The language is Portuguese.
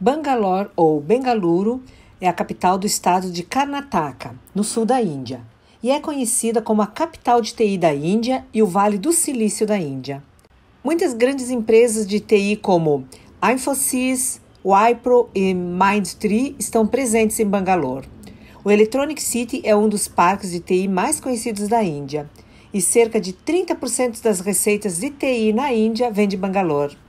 Bangalore ou Bengaluru é a capital do estado de Karnataka, no sul da Índia, e é conhecida como a capital de TI da Índia e o Vale do Silício da Índia. Muitas grandes empresas de TI como Infosys, Wipro e Mindtree estão presentes em Bangalore. O Electronic City é um dos parques de TI mais conhecidos da Índia, e cerca de 30% das receitas de TI na Índia vem de Bangalore.